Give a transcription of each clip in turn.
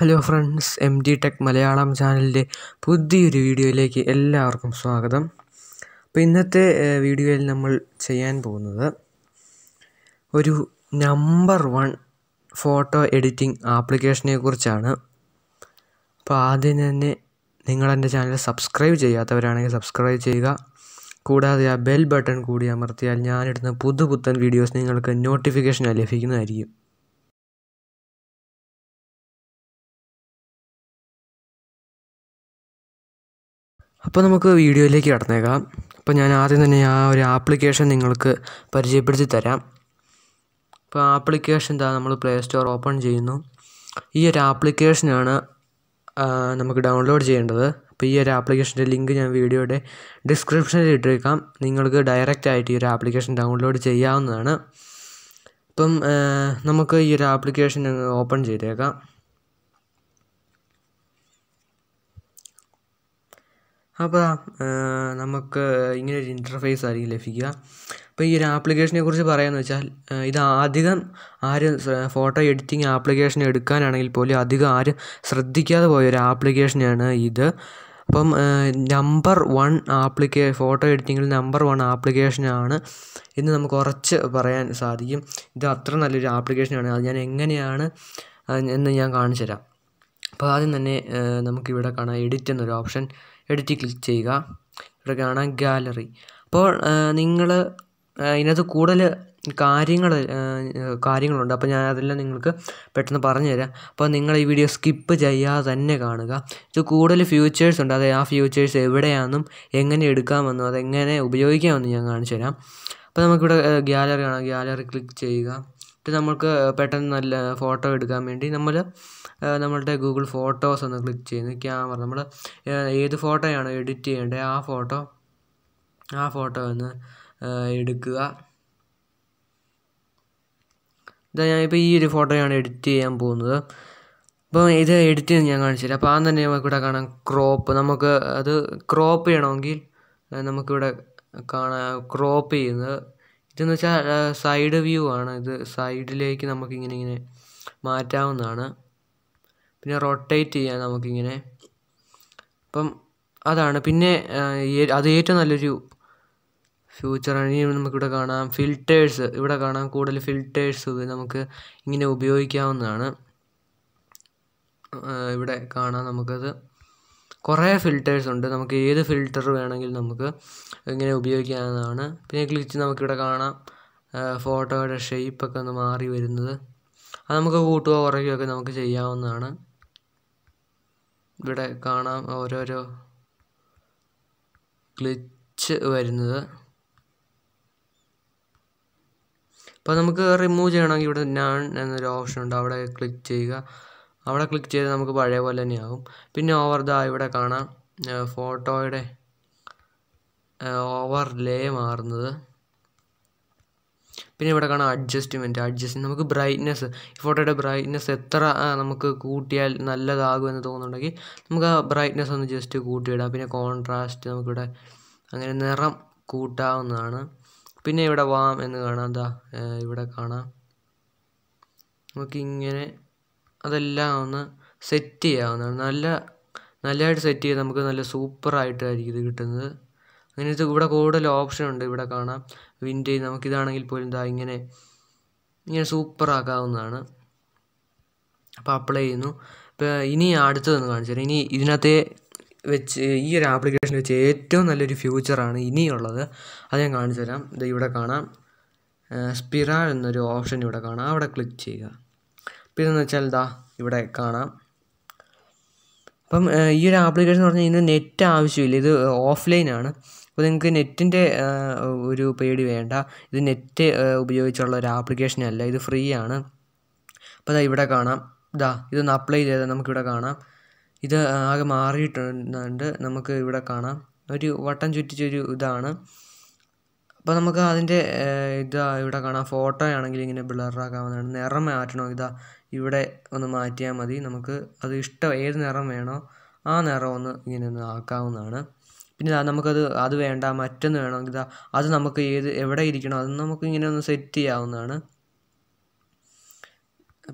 hello friends M D tech Malayalam ചാനലിൻ്റെ പുതിയൊരു വീഡിയോയിലേക്ക് എല്ലാവർക്കും സ്വാഗതം അപ്പോൾ ഇന്നത്തെ വീഡിയോയിൽ നമ്മൾ ചെയ്യാൻ പോകുന്നത് ഒരു നമ്പർ വൺ ഫോട്ടോ എഡിറ്റിംഗ് ആപ്ലിക്കേഷനെ കുറിച്ചാണ് അപ്പോൾ ആദ്യം തന്നെ നിങ്ങളെൻ്റെ ചാനൽ സബ്സ്ക്രൈബ് ചെയ്യാത്തവരാണെങ്കിൽ സബ്സ്ക്രൈബ് ചെയ്യുക കൂടാതെ ആ ബെൽ ബട്ടൺ കൂടി അമർത്തിയാൽ ഞാനിടുന്ന പുതുപുത്തൻ വീഡിയോസ് നിങ്ങൾക്ക് നോട്ടിഫിക്കേഷനായി ലഭിക്കുന്നതായിരിക്കും അപ്പോൾ നമുക്ക് വീഡിയോയിലേക്ക് കടന്നേക്കാം അപ്പോൾ ഞാൻ ആദ്യം തന്നെ ആ ഒരു ആപ്ലിക്കേഷൻ നിങ്ങൾക്ക് പരിചയപ്പെടുത്തി തരാം അപ്പോൾ ആപ്ലിക്കേഷൻ എന്താ നമ്മൾ പ്ലേ സ്റ്റോർ ഓപ്പൺ ചെയ്യുന്നു ഈ ഒരു ആപ്ലിക്കേഷനാണ് നമുക്ക് ഡൗൺലോഡ് ചെയ്യേണ്ടത് അപ്പോൾ ഈ ഒരു ആപ്ലിക്കേഷൻ്റെ ലിങ്ക് ഞാൻ വീഡിയോയുടെ ഡിസ്ക്രിപ്ഷനിൽ ഇട്ടേക്കാം നിങ്ങൾക്ക് ഡയറക്റ്റ് ആയിട്ട് ഈ ഒരു ആപ്ലിക്കേഷൻ ഡൗൺലോഡ് ചെയ്യാവുന്നതാണ് അപ്പം നമുക്ക് ഈ ഒരു ആപ്ലിക്കേഷൻ ഓപ്പൺ ചെയ്തേക്കാം അപ്പോൾ നമുക്ക് ഇങ്ങനെ ഒരു ഇൻ്റർഫേസ് ആയിരിക്കും ലഭിക്കുക അപ്പോൾ ഈ ഒരു ആപ്ലിക്കേഷനെ കുറിച്ച് പറയാമെന്ന് വെച്ചാൽ ഇത് അധികം ആരും ഫോട്ടോ എഡിറ്റിംഗ് ആപ്ലിക്കേഷൻ എടുക്കാനാണെങ്കിൽ പോലും അധികം ആരും ശ്രദ്ധിക്കാതെ പോയ ഒരു ആപ്ലിക്കേഷനാണ് ഇത് അപ്പം നമ്പർ വൺ ആപ്ലിക്കേ ഫോട്ടോ എഡിറ്റിങ്ങിൽ നമ്പർ വൺ ആപ്ലിക്കേഷനാണ് എന്ന് നമുക്ക് കുറച്ച് പറയാൻ സാധിക്കും ഇത് അത്ര നല്ലൊരു ആപ്ലിക്കേഷനാണ് അത് ഞാൻ എങ്ങനെയാണ് എന്ന് ഞാൻ കാണിച്ചു തരാം അപ്പോൾ ആദ്യം തന്നെ നമുക്കിവിടെ കാണാം എഡിറ്റ് എന്നൊരു ഓപ്ഷൻ എഡിറ്റ് ക്ലിക്ക് ചെയ്യുക ഇവിടെ കാണാം ഗാലറി അപ്പോൾ നിങ്ങൾ ഇതിനകത്ത് കൂടുതൽ കാര്യങ്ങൾ കാര്യങ്ങളുണ്ട് അപ്പോൾ ഞാൻ അതെല്ലാം നിങ്ങൾക്ക് പെട്ടെന്ന് പറഞ്ഞു തരാം അപ്പോൾ നിങ്ങൾ ഈ വീഡിയോ സ്കിപ്പ് ചെയ്യാതെ തന്നെ കാണുക ഇത് കൂടുതൽ ഫ്യൂച്ചേഴ്സ് ഉണ്ട് അത് ആ ഫ്യൂച്ചേഴ്സ് എവിടെയാണെന്നും എങ്ങനെ എടുക്കാമെന്നും അതെങ്ങനെ ഉപയോഗിക്കാമെന്നും ഞാൻ കാണിച്ചു തരാം അപ്പോൾ നമുക്കിവിടെ ഗ്യാലറി കാണാം ഗ്യാലറി ക്ലിക്ക് ചെയ്യുക എന്നിട്ട് നമുക്ക് പെട്ടെന്ന് നല്ല ഫോട്ടോ എടുക്കാൻ വേണ്ടി നമ്മൾ നമ്മളുടെ ഗൂഗിൾ ഫോട്ടോസ് ഒന്ന് ക്ലിക്ക് ചെയ്യുന്നു ക്യാമറ നമ്മൾ ഏത് ഫോട്ടോയാണോ എഡിറ്റ് ചെയ്യേണ്ടത് ആ ഫോട്ടോ ആ ഫോട്ടോ ഒന്ന് എടുക്കുക ഇതാ ഇപ്പോൾ ഈ ഒരു ഫോട്ടോയാണ് എഡിറ്റ് ചെയ്യാൻ പോകുന്നത് അപ്പോൾ ഇത് എഡിറ്റ് ചെയ്ത് ഞാൻ കാണിച്ചില്ല അപ്പോൾ ആ തന്നെ നമുക്കിവിടെ കാണാം ക്രോപ്പ് നമുക്ക് അത് ക്രോപ്പ് ചെയ്യണമെങ്കിൽ നമുക്കിവിടെ കാണാം ക്രോപ്പ് ചെയ്യുന്നത് ഇതെന്ന് വെച്ചാൽ സൈഡ് വ്യൂ ആണ് ഇത് സൈഡിലേക്ക് നമുക്കിങ്ങനെ ഇങ്ങനെ മാറ്റാവുന്നതാണ് പിന്നെ റൊട്ടേറ്റ് ചെയ്യാം നമുക്കിങ്ങനെ അപ്പം അതാണ് പിന്നെ അത് ഏറ്റവും നല്ലൊരു ഫ്യൂച്ചറാണ് ഇനി നമുക്കിവിടെ കാണാം ഫിൽറ്റേഴ്സ് ഇവിടെ കാണാം കൂടുതൽ ഫിൽറ്റേഴ്സ് നമുക്ക് ഇങ്ങനെ ഉപയോഗിക്കാവുന്നതാണ് ഇവിടെ കാണാം നമുക്കത് കുറേ ഫിൽറ്റേഴ്സ് ഉണ്ട് നമുക്ക് ഏത് ഫിൽറ്റർ വേണമെങ്കിലും നമുക്ക് ഇങ്ങനെ ഉപയോഗിക്കാവുന്നതാണ് പിന്നെ ക്ലിച്ച് നമുക്കിവിടെ കാണാം ഫോട്ടോയുടെ ഷെയ്പ്പൊക്കെ ഒന്ന് മാറി വരുന്നത് അത് നമുക്ക് കൂട്ടുകയോ കുറയ്ക്കുകയോ ഒക്കെ നമുക്ക് ചെയ്യാവുന്നതാണ് ഇവിടെ കാണാം ഓരോരോ ക്ലിച്ച് വരുന്നത് അപ്പോൾ നമുക്ക് റിമൂവ് ചെയ്യണമെങ്കിൽ ഇവിടെ ഞാൻ എന്നൊരു ഓപ്ഷൻ ഉണ്ട് അവിടെ ക്ലിക്ക് ചെയ്യുക അവിടെ ക്ലിക്ക് ചെയ്ത് നമുക്ക് പഴയ പോലെ തന്നെയാകും പിന്നെ ഓവർ ദ ഇവിടെ കാണാം ഫോട്ടോയുടെ ഓവർ ലേ മാറുന്നത് പിന്നെ ഇവിടെ കാണാം അഡ്ജസ്റ്റ്മെൻറ്റ് അഡ്ജസ്റ്റ് നമുക്ക് ബ്രൈറ്റ്നെസ് ഈ ഫോട്ടോയുടെ ബ്രൈറ്റ്നെസ് എത്ര നമുക്ക് കൂട്ടിയാൽ നല്ലതാകുമെന്ന് തോന്നുന്നുണ്ടെങ്കിൽ നമുക്ക് ആ ബ്രൈറ്റ്നെസ് ഒന്ന് ജസ്റ്റ് കൂട്ടിയിടാം പിന്നെ കോൺട്രാസ്റ്റ് നമുക്കിവിടെ അങ്ങനെ നിറം കൂട്ടാവുന്നതാണ് പിന്നെ ഇവിടെ വാം എന്ന് കാണാം എന്താ ഇവിടെ കാണാം നമുക്കിങ്ങനെ അതെല്ലാം ഒന്ന് സെറ്റ് ചെയ്യാവുന്നതാണ് നല്ല നല്ലതായിട്ട് സെറ്റ് ചെയ്ത് നമുക്ക് നല്ല സൂപ്പറായിട്ടായിരിക്കും ഇത് കിട്ടുന്നത് അങ്ങനെ ഇത് ഇവിടെ കൂടുതൽ ഓപ്ഷൻ ഉണ്ട് ഇവിടെ കാണാം വിൻഡ് നമുക്കിതാണെങ്കിൽ പോലും ഇതാ ഇങ്ങനെ ഇങ്ങനെ സൂപ്പറാക്കാവുന്നതാണ് അപ്പോൾ അപ്ലൈ ചെയ്യുന്നു ഇപ്പോൾ ഇനി അടുത്തതൊന്ന് കാണിച്ചു തരാം ഇനി ഇതിനകത്തെ വെച്ച് ഈ ഒരു ആപ്ലിക്കേഷൻ വെച്ച് ഏറ്റവും നല്ലൊരു ഫ്യൂച്ചറാണ് ഇനിയുള്ളത് അത് ഞാൻ കാണിച്ചു തരാം ഇത് ഇവിടെ കാണാം സ്പിറ എന്നൊരു ഓപ്ഷൻ ഇവിടെ കാണാം അവിടെ ക്ലിക്ക് ചെയ്യുക പിന്നെന്ന് വെച്ചാൽ ഇതാ ഇവിടെ കാണാം അപ്പം ഈ ഒരു ആപ്ലിക്കേഷൻ എന്ന് പറഞ്ഞാൽ ഇതിന് നെറ്റ് ആവശ്യമില്ല ഇത് ഓഫ്ലൈനാണ് അപ്പോൾ നിങ്ങൾക്ക് നെറ്റിൻ്റെ ഒരു പേടി വേണ്ട ഇത് നെറ്റ് ഉപയോഗിച്ചുള്ള ഒരു ആപ്ലിക്കേഷൻ അല്ല ഇത് ഫ്രീ ആണ് അപ്പോൾ ഇതാ ഇവിടെ കാണാം ഇതാ ഇതൊന്ന് അപ്ലൈ ചെയ്താൽ നമുക്കിവിടെ കാണാം ഇത് ആകെ മാറിയിട്ടുണ്ട് നമുക്ക് ഇവിടെ കാണാം ഒരു വട്ടം ചുറ്റിച്ചൊരു ഇതാണ് അപ്പോൾ നമുക്ക് അതിൻ്റെ ഇതാ ഇവിടെ കാണാം ഫോട്ടോ ആണെങ്കിൽ ഇങ്ങനെ ബ്ലറാക്കാവുന്നതാണ് നിറം മാറ്റണോ ഇതാ ഇവിടെ ഒന്ന് മാറ്റിയാൽ മതി നമുക്ക് അത് ഇഷ്ടം ഏത് നിറം വേണോ ആ നിറം ഒന്ന് ഇങ്ങനെ ഒന്ന് ആക്കാവുന്നതാണ് പിന്നെ നമുക്കത് അത് വേണ്ട മറ്റൊന്ന് വേണമെങ്കിൽ ഇതാ അത് നമുക്ക് ഏത് എവിടെ ഇരിക്കണോ അത് നമുക്ക് ഇങ്ങനെ ഒന്ന് സെറ്റ് ചെയ്യാവുന്നതാണ്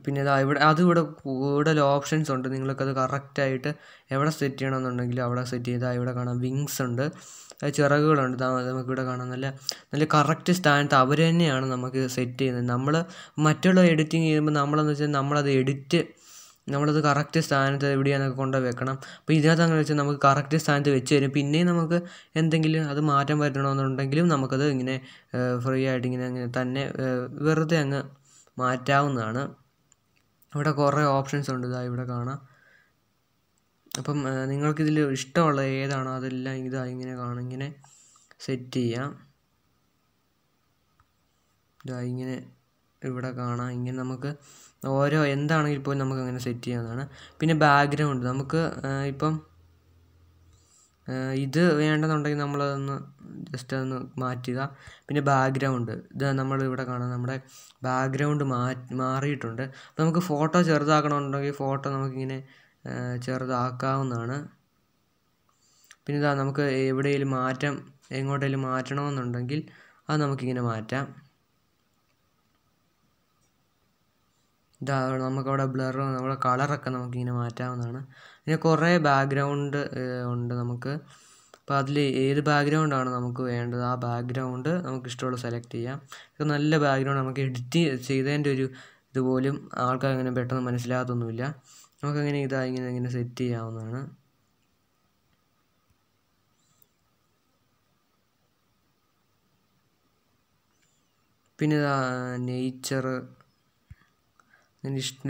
പിന്നെ ഇതാ ഇവിടെ ഇവിടെ കൂടുതൽ ഓപ്ഷൻസ് ഉണ്ട് നിങ്ങൾക്കത് കറക്റ്റായിട്ട് എവിടെ സെറ്റ് ചെയ്യണമെന്നുണ്ടെങ്കിലും അവിടെ സെറ്റ് ചെയ്താൽ ഇവിടെ കാണാം വിങ്സ് ഉണ്ട് ചിറകുകളുണ്ട് നമുക്കിവിടെ കാണാം നല്ല നല്ല കറക്റ്റ് സ്ഥാനത്ത് അവർ തന്നെയാണ് നമുക്ക് സെറ്റ് ചെയ്യുന്നത് നമ്മൾ മറ്റുള്ള എഡിറ്റിംഗ് ചെയ്യുമ്പോൾ നമ്മളെന്ന് വെച്ചാൽ നമ്മളത് എഡിറ്റ് നമ്മളത് കറക്റ്റ് സ്ഥാനത്ത് എവിടെയാണെന്നൊക്കെ കൊണ്ട് വെക്കണം അപ്പോൾ ഇതിനകത്ത് അങ്ങനെ വെച്ചാൽ നമുക്ക് കറക്റ്റ് സ്ഥാനത്ത് വെച്ച് തരും പിന്നെയും നമുക്ക് എന്തെങ്കിലും അത് മാറ്റം വരുത്തണമെന്നുണ്ടെങ്കിലും നമുക്കത് ഇങ്ങനെ ഫ്രീ ആയിട്ട് ഇങ്ങനെ അങ്ങനെ തന്നെ വെറുതെ അങ്ങ് മാറ്റാവുന്നതാണ് ഇവിടെ കുറേ ഓപ്ഷൻസ് ഉണ്ട് ഇതാ ഇവിടെ കാണാം അപ്പം നിങ്ങൾക്കിതിൽ ഇഷ്ടമുള്ള ഏതാണോ അതെല്ലാം ഇതാ ഇങ്ങനെ കാണും ഇങ്ങനെ സെറ്റ് ചെയ്യാം ഇതാ ഇങ്ങനെ ഇവിടെ കാണാം ഇങ്ങനെ നമുക്ക് ഓരോ എന്താണെങ്കിൽ പോലും നമുക്ക് അങ്ങനെ സെറ്റ് ചെയ്യാവുന്നതാണ് പിന്നെ ബാക്ക്ഗ്രൗണ്ട് നമുക്ക് ഇപ്പം ഇത് വേണ്ടെന്നുണ്ടെങ്കിൽ നമ്മളതൊന്ന് ജസ്റ്റ് അതൊന്ന് മാറ്റുക പിന്നെ ബാക്ക്ഗ്രൗണ്ട് ഇത് നമ്മൾ കാണാം നമ്മുടെ ബാക്ക്ഗ്രൗണ്ട് മാ മാറിയിട്ടുണ്ട് അപ്പോൾ നമുക്ക് ഫോട്ടോ ചെറുതാക്കണമെന്നുണ്ടെങ്കിൽ ഫോട്ടോ നമുക്കിങ്ങനെ ചെറുതാക്കാവുന്നതാണ് പിന്നെ ഇതാ നമുക്ക് എവിടെയെങ്കിലും മാറ്റം എങ്ങോട്ടേലും മാറ്റണമെന്നുണ്ടെങ്കിൽ അത് നമുക്കിങ്ങനെ മാറ്റാം ഇതാ നമുക്കവിടെ ബ്ലർ നമ്മുടെ കളറൊക്കെ നമുക്കിങ്ങനെ മാറ്റാവുന്നതാണ് പിന്നെ കുറേ ബാക്ക്ഗ്രൗണ്ട് ഉണ്ട് നമുക്ക് അപ്പോൾ അതിൽ ഏത് ബാക്ക്ഗ്രൗണ്ടാണ് നമുക്ക് വേണ്ടത് ആ ബാക്ക്ഗ്രൗണ്ട് നമുക്ക് ഇഷ്ടമുള്ള സെലക്ട് ചെയ്യാം ഇത് നല്ല ബാക്ക്ഗ്രൗണ്ട് നമുക്ക് എഡിറ്റ് ചെയ്തതിൻ്റെ ഒരു ഇതുപോലും ആൾക്കാർ അങ്ങനെ പെട്ടെന്ന് മനസ്സിലാകത്തൊന്നുമില്ല നമുക്കങ്ങനെ ഇതാ ഇങ്ങനെ ഇങ്ങനെ സെറ്റ് ചെയ്യാവുന്നതാണ് പിന്നെ ഇതാ നേച്ചർ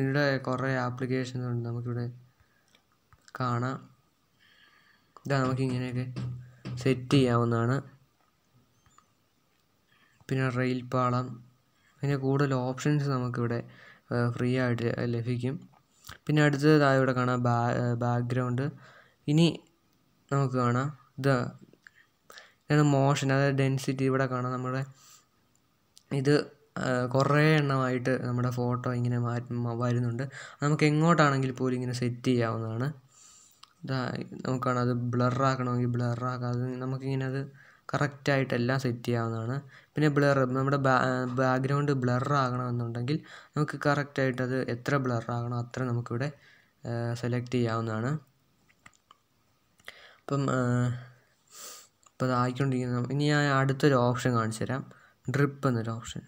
ഇവിടെ കുറേ ആപ്ലിക്കേഷൻസ് ഉണ്ട് നമുക്കിവിടെ കാണാം ഇതാ നമുക്കിങ്ങനെയൊക്കെ സെറ്റ് ചെയ്യാവുന്നതാണ് പിന്നെ റെയിൽ പാളം പിന്നെ കൂടുതൽ ഓപ്ഷൻസ് നമുക്കിവിടെ ഫ്രീ ആയിട്ട് ലഭിക്കും പിന്നെ അടുത്തതായി ഇവിടെ കാണാം ബാ ബാക്ക്ഗ്രൗണ്ട് ഇനി നമുക്ക് കാണാം ഇത് ഇതാണ് മോഷൻ അതായത് ഡെൻസിറ്റി ഇവിടെ കാണാം നമ്മുടെ ഇത് കുറേ എണ്ണമായിട്ട് നമ്മുടെ ഫോട്ടോ ഇങ്ങനെ വരുന്നുണ്ട് നമുക്ക് എങ്ങോട്ടാണെങ്കിൽ പോലും ഇങ്ങനെ സെറ്റ് ചെയ്യാവുന്നതാണ് ഇതാ ബ്ലർ ആക്കണമെങ്കിൽ ബ്ലർ ആക്കാം അത് നമുക്കിങ്ങനെ അത് കറക്റ്റായിട്ട് എല്ലാം സെറ്റ് ചെയ്യാവുന്നതാണ് പിന്നെ ബ്ലർ നമ്മുടെ ബാക്ക്ഗ്രൗണ്ട് ബ്ലർ ആകണമെന്നുണ്ടെങ്കിൽ നമുക്ക് കറക്റ്റായിട്ട് അത് എത്ര ബ്ലർ ആകണം അത്ര നമുക്കിവിടെ സെലക്ട് ചെയ്യാവുന്നതാണ് അപ്പം ഇപ്പോൾ അതായിക്കൊണ്ടിരിക്കുന്ന ഇനി ഞാൻ അടുത്തൊരു ഓപ്ഷൻ കാണിച്ചു തരാം ഡ്രിപ്പ് എന്നൊരു ഓപ്ഷൻ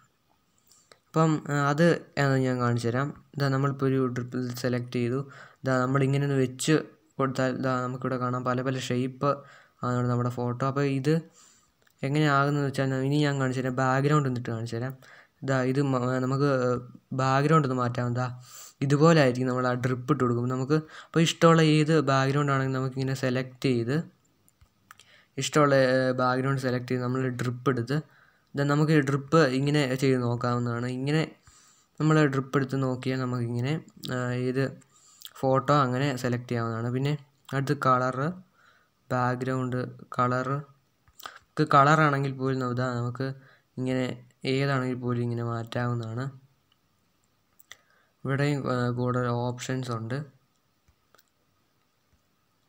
അപ്പം അത് ഞാൻ കാണിച്ചു തരാം ഇതാ നമ്മളിപ്പോൾ ഒരു ഡ്രിപ്പ് സെലക്ട് ചെയ്തു ഇതാ നമ്മളിങ്ങനെ ഒന്ന് വെച്ച് കൊടുത്താൽ ഇതാ നമുക്കിവിടെ കാണാം പല പല ഷേപ്പ് ആണ് നമ്മുടെ ഫോട്ടോ അപ്പോൾ ഇത് എങ്ങനെയാകുന്നതെന്ന് വെച്ചാൽ ഇനി ഞാൻ കാണിച്ചു തരാം ബാക്ക്ഗ്രൗണ്ട് എന്നിട്ട് കാണിച്ചു തരാം ഇതാ ഇത് നമുക്ക് ബാക്ക്ഗ്രൗണ്ട് ഒന്ന് മാറ്റാം എന്താ ഇതുപോലെ ആയിരിക്കും നമ്മൾ ആ ഡ്രിപ്പ് ഇട്ട് കൊടുക്കും നമുക്ക് അപ്പോൾ ഇഷ്ടമുള്ള ഏത് ബാക്ക്ഗ്രൗണ്ട് ആണെങ്കിൽ നമുക്കിങ്ങനെ സെലക്ട് ചെയ്ത് ഇഷ്ടമുള്ള ബാക്ക്ഗ്രൗണ്ട് സെലക്ട് ചെയ്ത് നമ്മൾ ഡ്രിപ്പ് എടുത്ത് ദാ നമുക്ക് ഡ്രിപ്പ് ഇങ്ങനെ ചെയ്ത് നോക്കാവുന്നതാണ് ഇങ്ങനെ നമ്മൾ ഡ്രിപ്പ് എടുത്ത് നോക്കിയാൽ നമുക്കിങ്ങനെ ഏത് ഫോട്ടോ അങ്ങനെ സെലക്ട് ചെയ്യാവുന്നതാണ് പിന്നെ അടുത്ത് കളറ് ബാക്ക്ഗ്രൗണ്ട് കളറ് നമുക്ക് കളറാണെങ്കിൽ പോലും ഇതാ നമുക്ക് ഇങ്ങനെ ഏതാണെങ്കിൽ പോലും ഇങ്ങനെ മാറ്റാവുന്നതാണ് ഇവിടെയും കൂടെ ഓപ്ഷൻസ് ഉണ്ട്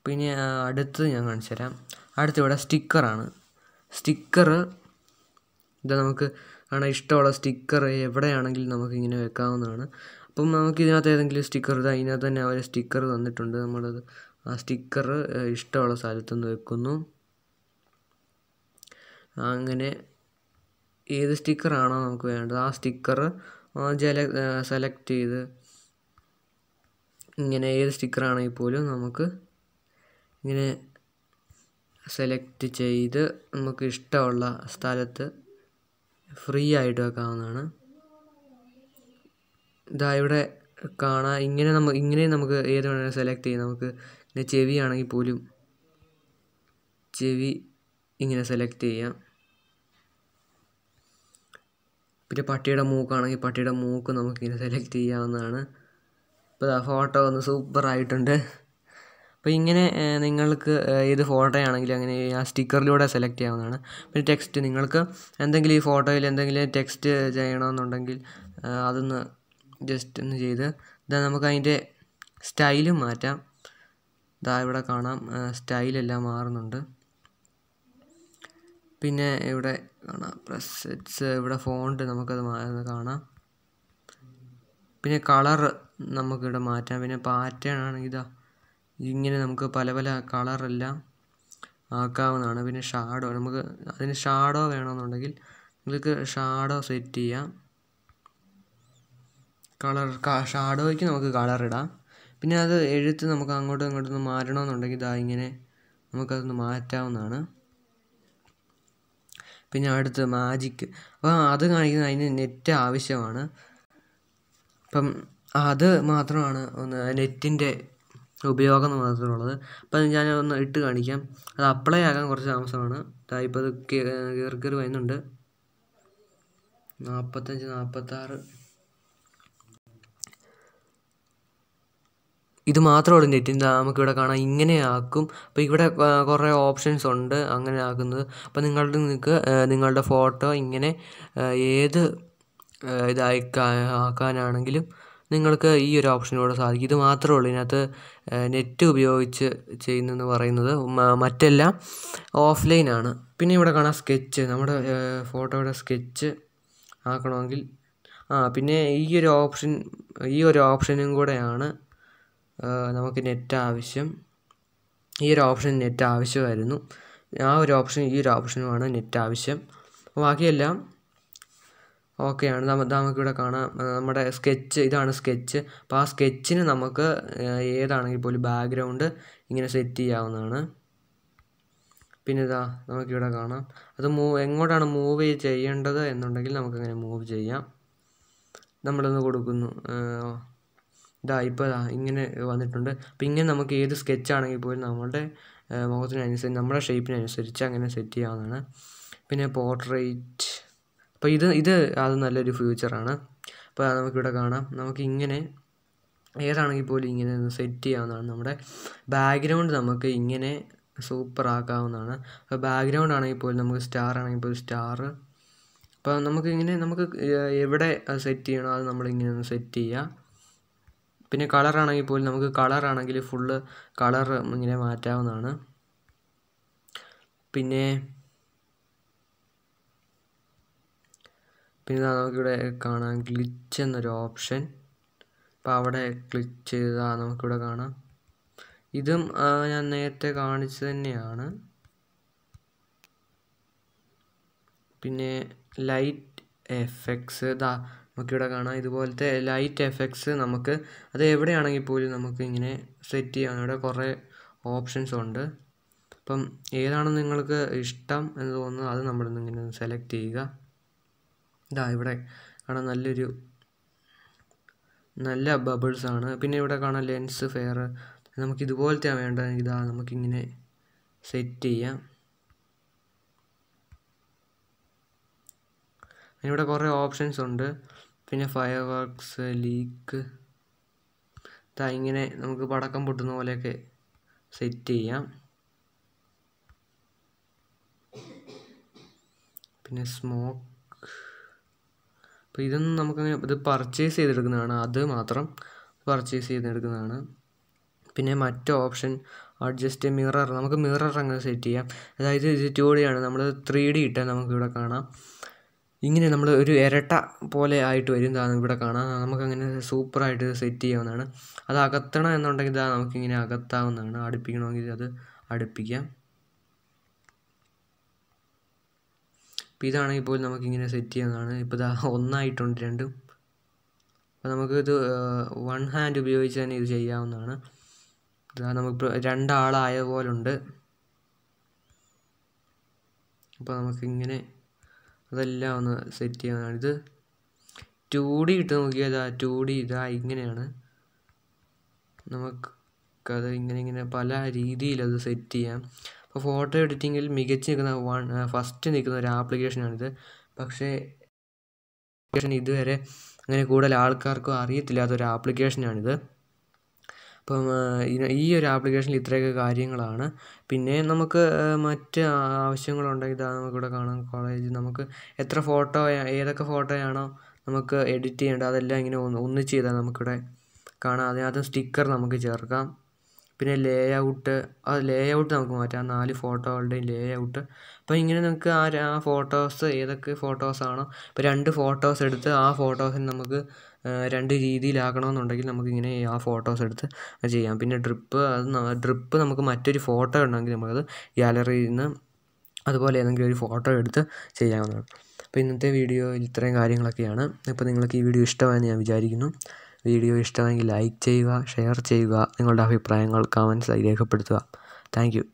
പിന്നെ അടുത്ത് ഞാൻ കാണിച്ചു തരാം അടുത്ത് ഇവിടെ സ്റ്റിക്കറാണ് സ്റ്റിക്കർ ഇത് നമുക്ക് ആണ് ഇഷ്ടമുള്ള സ്റ്റിക്കർ എവിടെയാണെങ്കിലും നമുക്കിങ്ങനെ വെക്കാവുന്നതാണ് അപ്പം നമുക്ക് ഇതിനകത്ത് ഏതെങ്കിലും സ്റ്റിക്കർ ഇത് അതിനകത്ത് തന്നെ അവർ സ്റ്റിക്കർ തന്നിട്ടുണ്ട് നമ്മളത് ആ സ്റ്റിക്കർ ഇഷ്ടമുള്ള സ്ഥലത്തുനിന്ന് വെക്കുന്നു അങ്ങനെ ഏത് സ്റ്റിക്കറാണോ നമുക്ക് വേണ്ടത് ആ സ്റ്റിക്കർ ജല സെലക്ട് ചെയ്ത് ഇങ്ങനെ ഏത് സ്റ്റിക്കറാണെങ്കിൽ പോലും നമുക്ക് ഇങ്ങനെ സെലക്ട് ചെയ്ത് നമുക്ക് ഇഷ്ടമുള്ള സ്ഥലത്ത് ഫ്രീ ആയിട്ട് വെക്കാവുന്നതാണ് ഇതാ ഇവിടെ കാണാൻ ഇങ്ങനെ നമ്മൾ ഇങ്ങനെ നമുക്ക് ഏത് വേണമെങ്കിലും സെലക്ട് ചെയ്യാം നമുക്ക് ഇങ്ങനെ ചെവിയാണെങ്കിൽ പോലും ചെവി ഇങ്ങനെ സെലക്ട് ചെയ്യാം ഒരു പട്ടിയുടെ മൂക്കാണെങ്കിൽ പട്ടിയുടെ മൂക്ക് നമുക്കിങ്ങനെ സെലക്ട് ചെയ്യാവുന്നതാണ് ഇപ്പോൾ ഫോട്ടോ ഒന്ന് സൂപ്പറായിട്ടുണ്ട് അപ്പോൾ ഇങ്ങനെ നിങ്ങൾക്ക് ഏത് ആണെങ്കിലും അങ്ങനെ ആ സ്റ്റിക്കറിലൂടെ സെലക്ട് ചെയ്യാവുന്നതാണ് പിന്നെ ടെക്സ്റ്റ് നിങ്ങൾക്ക് എന്തെങ്കിലും ഈ ഫോട്ടോയിൽ എന്തെങ്കിലും ടെക്സ്റ്റ് ചെയ്യണമെന്നുണ്ടെങ്കിൽ അതൊന്ന് ജസ്റ്റ് ഒന്ന് ചെയ്ത് ഇതാ നമുക്ക് അതിൻ്റെ സ്റ്റൈലും മാറ്റാം ഇതാ ഇവിടെ കാണാം സ്റ്റൈലെല്ലാം മാറുന്നുണ്ട് പിന്നെ ഇവിടെ കാണാം പ്രസറ്റ്സ് ഇവിടെ ഫോണ്ട് നമുക്കത് മാറുന്നത് കാണാം പിന്നെ കളർ നമുക്കിവിടെ മാറ്റാം പിന്നെ പാറ്റേൺ ആണെങ്കിൽ ഇതാ ഇങ്ങനെ നമുക്ക് പല പല കളറെല്ലാം ആക്കാവുന്നതാണ് പിന്നെ ഷാഡോ നമുക്ക് അതിന് ഷാഡോ വേണമെന്നുണ്ടെങ്കിൽ നിങ്ങൾക്ക് ഷാഡോ സെറ്റ് ചെയ്യാം കളർ ഷാഡോയ്ക്ക് നമുക്ക് കളർ ഇടാം പിന്നെ അത് എഴുത്ത് നമുക്ക് അങ്ങോട്ടും ഇങ്ങോട്ടും മാറ്റണമെന്നുണ്ടെങ്കിൽ ഇതാ ഇങ്ങനെ നമുക്കതൊന്ന് മാറ്റാവുന്നതാണ് പിന്നെ അടുത്ത് മാജിക് അപ്പം അത് കാണിക്കുന്നത് അതിന് നെറ്റ് ആവശ്യമാണ് അപ്പം അത് മാത്രമാണ് ഒന്ന് നെറ്റിൻ്റെ ഉപയോഗം മാത്രമുള്ളത് അപ്പം ഞാൻ ഒന്ന് ഇട്ട് കാണിക്കാം അത് അപ്ലൈ ആകാൻ കുറച്ച് താമസമാണ് ഇപ്പോൾ അത് കയറി കയറി വരുന്നുണ്ട് നാൽപ്പത്തഞ്ച് നാൽപ്പത്താറ് ഇത് മാത്രമാണ് നെറ്റിൻ്റെ നമുക്കിവിടെ കാണാം ഇങ്ങനെ ആക്കും അപ്പോൾ ഇവിടെ കുറേ ഓപ്ഷൻസ് ഉണ്ട് അങ്ങനെ ആക്കുന്നത് അപ്പോൾ നിങ്ങളുടെ നിങ്ങൾക്ക് നിങ്ങളുടെ ഫോട്ടോ ഇങ്ങനെ ഏത് ഇതായി ആക്കാനാണെങ്കിലും നിങ്ങൾക്ക് ഈ ഒരു ഓപ്ഷനിലൂടെ സാധിക്കും ഇത് മാത്രമേ ഉള്ളൂ ഇതിനകത്ത് നെറ്റ് ഉപയോഗിച്ച് ചെയ്യുന്നതെന്ന് പറയുന്നത് മറ്റെല്ലാം ഓഫ്ലൈനാണ് പിന്നെ ഇവിടെ കാണാം സ്കെച്ച് നമ്മുടെ ഫോട്ടോയുടെ സ്കെച്ച് ആക്കണമെങ്കിൽ ആ പിന്നെ ഈ ഒരു ഓപ്ഷൻ ഈ ഒരു ഓപ്ഷനും കൂടെയാണ് നമുക്ക് നെറ്റ് ആവശ്യം ഈ ഒരു ഓപ്ഷൻ നെറ്റ് ആവശ്യമായിരുന്നു ആ ഒരു ഓപ്ഷൻ ഈ ഒരു ഓപ്ഷനുമാണ് നെറ്റ് ആവശ്യം ബാക്കിയെല്ലാം ഓക്കെയാണ് നമുക്കിവിടെ കാണാം നമ്മുടെ സ്കെച്ച് ഇതാണ് സ്കെച്ച് അപ്പോൾ ആ സ്കെച്ചിന് നമുക്ക് ഏതാണെങ്കിൽ പോലും ബാക്ക്ഗ്രൗണ്ട് ഇങ്ങനെ സെറ്റ് ചെയ്യാവുന്നതാണ് പിന്നെ ഇതാ നമുക്കിവിടെ കാണാം അത് മൂവ് എങ്ങോട്ടാണ് മൂവ് ചെയ്യേണ്ടത് എന്നുണ്ടെങ്കിൽ നമുക്കങ്ങനെ മൂവ് ചെയ്യാം നമ്മളൊന്ന് കൊടുക്കുന്നു ഇതാ ഇപ്പോൾ ഇങ്ങനെ വന്നിട്ടുണ്ട് അപ്പം ഇങ്ങനെ നമുക്ക് ഏത് സ്കെച്ചാണെങ്കിൽ പോലും നമ്മുടെ മുഖത്തിനനുസരിച്ച് നമ്മുടെ ഷേപ്പിനനുസരിച്ച് അങ്ങനെ സെറ്റ് ചെയ്യാവുന്നതാണ് പിന്നെ പോർട്രേറ്റ് അപ്പോൾ ഇത് ഇത് അത് നല്ലൊരു ഫ്യൂച്ചറാണ് അപ്പോൾ നമുക്കിവിടെ കാണാം നമുക്ക് ഇങ്ങനെ ഏതാണെങ്കിൽ പോലും ഇങ്ങനെ സെറ്റ് ചെയ്യാവുന്നതാണ് നമ്മുടെ ബാക്ക്ഗ്രൗണ്ട് നമുക്ക് ഇങ്ങനെ സൂപ്പർ ആക്കാവുന്നതാണ് അപ്പോൾ ബാക്ക്ഗ്രൗണ്ട് ആണെങ്കിൽ പോലും നമുക്ക് സ്റ്റാർ ആണെങ്കിൽ പോലും സ്റ്റാർ അപ്പോൾ നമുക്ക് ഇങ്ങനെ നമുക്ക് എവിടെ സെറ്റ് ചെയ്യണോ അത് നമ്മളിങ്ങനെ ഒന്ന് സെറ്റ് ചെയ്യുക പിന്നെ കളറാണെങ്കിൽ പോലും നമുക്ക് കളറാണെങ്കിൽ ഫുള്ള് കളർ ഇങ്ങനെ മാറ്റാവുന്നതാണ് പിന്നെ പിന്നെ നമുക്കിവിടെ കാണാം ഗ്ലിച്ച് എന്നൊരു ഓപ്ഷൻ അപ്പോൾ അവിടെ ക്ലിക്ക് ചെയ്താൽ നമുക്കിവിടെ കാണാം ഇതും ഞാൻ നേരത്തെ കാണിച്ചു തന്നെയാണ് പിന്നെ ലൈറ്റ് എഫക്ട്സ് ദാ നമുക്ക് ഇവിടെ കാണാം ഇതുപോലത്തെ ലൈറ്റ് എഫക്ട്സ് നമുക്ക് അത് എവിടെയാണെങ്കിൽ പോലും നമുക്ക് ഇങ്ങനെ സെറ്റ് ചെയ്യാം ഇവിടെ കുറേ ഓപ്ഷൻസ് ഉണ്ട് അപ്പം ഏതാണ് നിങ്ങൾക്ക് ഇഷ്ടം എന്ന് തോന്നുന്നത് അത് നമ്മൾ ഇങ്ങനെ സെലക്ട് ചെയ്യുക ഇതാ ഇവിടെ കാണാൻ നല്ലൊരു നല്ല ബബിൾസ് ആണ് പിന്നെ ഇവിടെ കാണാം ലെൻസ് ഫെയർ നമുക്ക് ഇതുപോലത്തെയാണ് വേണ്ടത് ഇതാ നമുക്കിങ്ങനെ സെറ്റ് ചെയ്യാം ഇവിടെ കുറേ ഓപ്ഷൻസ് ഉണ്ട് പിന്നെ ഫയർ വർക്ക്സ് ലീക്ക് ഇതാ ഇങ്ങനെ നമുക്ക് പടക്കം പൊട്ടുന്ന പോലെയൊക്കെ സെറ്റ് ചെയ്യാം പിന്നെ സ്മോക്ക് അപ്പം ഇതൊന്നും നമുക്കങ്ങനെ ഇത് പർച്ചേസ് ചെയ്തെടുക്കുന്നതാണ് അത് മാത്രം പർച്ചേസ് ചെയ്തെടുക്കുന്നതാണ് പിന്നെ മറ്റു ഓപ്ഷൻ അഡ്ജസ്റ്റ് മിറർ നമുക്ക് മിറർ അങ്ങനെ സെറ്റ് ചെയ്യാം അതായത് ഇത് ടു ഡി ആണ് നമ്മൾ ത്രീ ഡി ഇട്ടാൽ നമുക്കിവിടെ കാണാം ഇങ്ങനെ നമ്മൾ ഒരു ഇരട്ട പോലെ ആയിട്ട് വരുന്നതാണ് ഇവിടെ കാണാം നമുക്കങ്ങനെ സൂപ്പറായിട്ട് സെറ്റ് ചെയ്യാവുന്നതാണ് അത് അകത്തണം എന്നുണ്ടെങ്കിൽ ഇതാ നമുക്കിങ്ങനെ അകത്താവുന്നതാണ് അടുപ്പിക്കണമെങ്കിൽ അത് അടുപ്പിക്കാം ഇപ്പം ഇതാണെങ്കിൽ പോലും നമുക്കിങ്ങനെ സെറ്റ് ചെയ്യാവുന്നതാണ് ഇപ്പോൾ ഇതാ ഒന്നായിട്ടുണ്ട് രണ്ടും അപ്പോൾ നമുക്കിത് വൺ ഹാൻഡ് ഉപയോഗിച്ച് തന്നെ ഇത് ചെയ്യാവുന്നതാണ് ഇതാ നമുക്കിപ്പോൾ രണ്ടാളായ പോലുണ്ട് അപ്പോൾ നമുക്കിങ്ങനെ അതെല്ലാം ഒന്ന് സെറ്റ് ചെയ്യാനാണ് ഇത് ടു ഡി ഇട്ട് നോക്കിയാൽ ഇതാ ടു ഡി ഇതാ ഇങ്ങനെയാണ് നമുക്കത് ഇങ്ങനെ ഇങ്ങനെ പല രീതിയിലത് സെറ്റ് ചെയ്യാം അപ്പോൾ ഫോട്ടോ എഡിറ്റിങ്ങിൽ മികച്ച് നിൽക്കുന്ന വൺ ഫസ്റ്റ് നിൽക്കുന്ന ഒരു ആപ്ലിക്കേഷനാണിത് പക്ഷേ ഇതുവരെ അങ്ങനെ കൂടുതൽ ആൾക്കാർക്കും അറിയത്തില്ലാത്തൊരു ആപ്ലിക്കേഷനാണിത് അപ്പം ഈ ഒരു ആപ്ലിക്കേഷനിൽ ഇത്രയൊക്കെ കാര്യങ്ങളാണ് പിന്നെ നമുക്ക് മറ്റ് ആവശ്യങ്ങളുണ്ടെങ്കിൽ ഇതാ നമുക്കിവിടെ കാണാം കോളേജ് നമുക്ക് എത്ര ഫോട്ടോ ഏതൊക്കെ ഫോട്ടോയാണോ നമുക്ക് എഡിറ്റ് ചെയ്യേണ്ടത് അതെല്ലാം ഇങ്ങനെ ഒന്നിച്ച് ചെയ്താൽ നമുക്കിവിടെ കാണാം അതിനകത്ത് സ്റ്റിക്കർ നമുക്ക് ചേർക്കാം പിന്നെ ലേ ഔട്ട് ആ ലേ ഔട്ട് നമുക്ക് മാറ്റാം നാല് ഫോട്ടോകളുടെയും ലേ ഔട്ട് അപ്പോൾ ഇങ്ങനെ നമുക്ക് ആ ആ ഫോട്ടോസ് ഏതൊക്കെ ഫോട്ടോസാണോ ഇപ്പോൾ രണ്ട് ഫോട്ടോസ് എടുത്ത് ആ ഫോട്ടോസിന് നമുക്ക് രണ്ട് രീതിയിലാക്കണമെന്നുണ്ടെങ്കിൽ നമുക്കിങ്ങനെ ആ ഫോട്ടോസ് എടുത്ത് ചെയ്യാം പിന്നെ ഡ്രിപ്പ് അത് ഡ്രിപ്പ് നമുക്ക് മറ്റൊരു ഫോട്ടോ ഉണ്ടെങ്കിൽ നമുക്കത് ഗാലറിയിൽ നിന്ന് അതുപോലെ ഏതെങ്കിലും ഒരു ഫോട്ടോ എടുത്ത് ചെയ്യാവുന്നതാണ് അപ്പോൾ ഇന്നത്തെ വീഡിയോയിൽ ഇത്രയും കാര്യങ്ങളൊക്കെയാണ് അപ്പോൾ നിങ്ങൾക്ക് ഈ വീഡിയോ ഇഷ്ടമായെന്ന് ഞാൻ വിചാരിക്കുന്നു വീഡിയോ ഇഷ്ടമെങ്കിൽ ലൈക്ക് ചെയ്യുക ഷെയർ ചെയ്യുക നിങ്ങളുടെ അഭിപ്രായങ്ങൾ കമൻറ്റ്സായി രേഖപ്പെടുത്തുക താങ്ക് യു